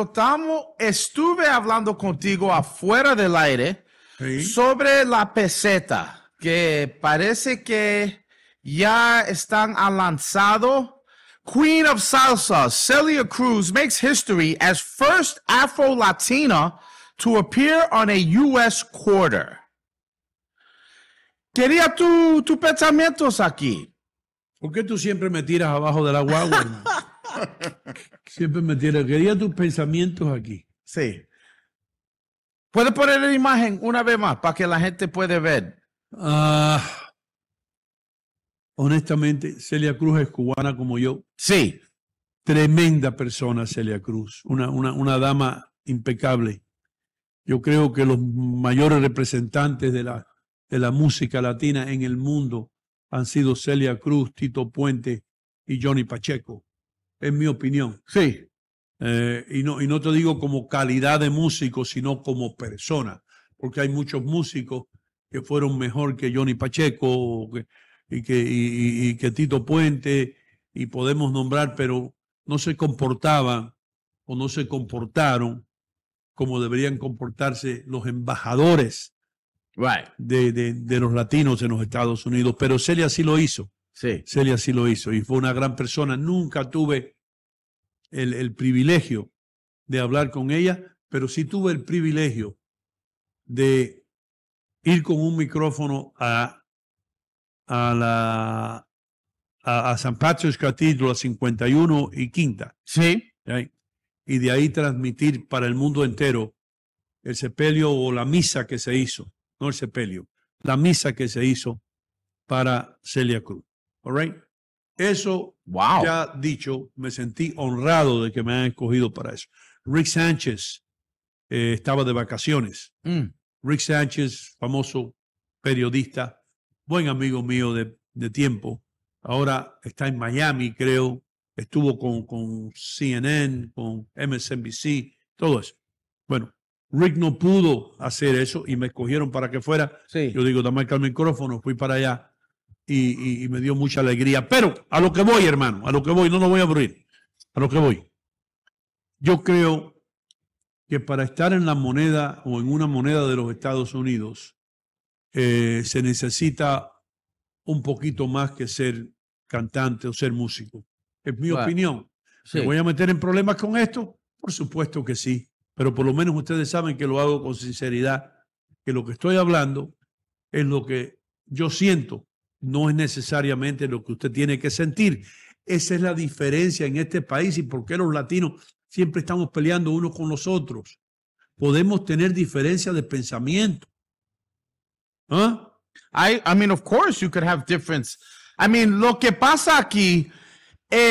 estamos, estuve hablando contigo afuera del aire sobre la peseta, que parece que ya están lanzado. Queen of Salsa, Celia Cruz makes history as first Afro Latina to appear on a U.S. quarter. Quería tu tu pensamientos aquí. porque tú siempre me tiras abajo del agua guagua? Siempre me tiras. Quería tus pensamientos aquí. Sí. ¿Puedes poner la imagen una vez más para que la gente pueda ver? Ah, honestamente, Celia Cruz es cubana como yo. Sí. Tremenda persona, Celia Cruz. Una, una, una dama impecable. Yo creo que los mayores representantes de la, de la música latina en el mundo han sido Celia Cruz, Tito Puente y Johnny Pacheco en mi opinión. Sí. Eh, y, no, y no te digo como calidad de músico, sino como persona, porque hay muchos músicos que fueron mejor que Johnny Pacheco y que, que Tito Puente, y podemos nombrar, pero no se comportaban o no se comportaron como deberían comportarse los embajadores de, de, los latinos en los Estados Unidos. Pero Celia sí lo hizo. Celia sí lo hizo y fue una gran persona. Nunca tuve el, privilegio de hablar con ella, pero sí tuve el privilegio de ir con un micrófono a, la a, San Patrick's Cathedral, a 51 y Quinta. ¿sí? Y de ahí transmitir para el mundo entero el sepelio o la misa que se hizo, no el sepelio, la misa que se hizo para Celia Cruz. All Eso, ya dicho, me sentí honrado de que me han escogido para eso. Rick Sánchez eh, estaba de vacaciones. Mm. Rick Sánchez, famoso periodista, buen amigo mío de, tiempo. Ahora está en Miami, creo. Estuvo con, con CNN, con MSNBC, todo eso. Bueno, Rick no pudo hacer eso y me escogieron para que fuera. Sí. Yo digo, dame el micrófono, fui para allá y, me dio mucha alegría. Pero a lo que voy, hermano, a lo que voy, no lo voy a aburrir, a lo que voy. Yo creo que para estar en la moneda o en una moneda de los Estados Unidos eh, se necesita un poquito más que ser cantante o ser músico. Es mi opinión. ¿Se ¿Me voy a meter en problemas con esto? Por supuesto que sí, pero por lo menos ustedes saben que lo hago con sinceridad, que lo que estoy hablando es lo que yo siento no es necesariamente lo que usted tiene que sentir. Esa es la diferencia en este país y por qué los latinos siempre estamos peleando unos con los otros. Podemos tener diferencia de pensamiento. ¿Ah? I, I mean, of course you could have difference. I mean, lo que pasa aquí